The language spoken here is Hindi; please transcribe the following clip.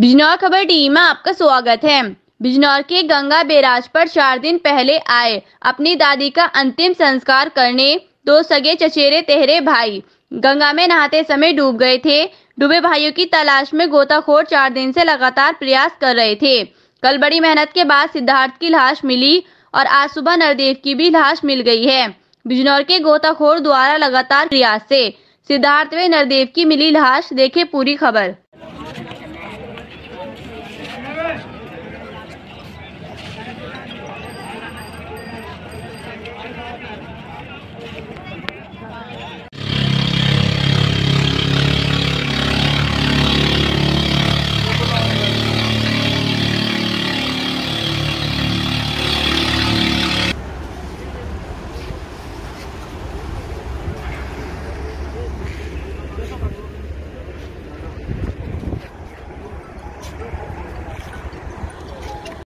बिजनौर खबर टीवी में आपका स्वागत है बिजनौर के गंगा बेराज पर चार दिन पहले आए अपनी दादी का अंतिम संस्कार करने दो सगे चचेरे तेहरे भाई गंगा में नहाते समय डूब गए थे डूबे भाइयों की तलाश में गोताखोर चार दिन से लगातार प्रयास कर रहे थे कल बड़ी मेहनत के बाद सिद्धार्थ की लाश मिली और आज सुबह नरदेव की भी लाश मिल गई है बिजनौर के गोताखोर द्वारा लगातार प्रयास से सिद्धार्थ व नरदेव की मिली लाश देखे पूरी खबर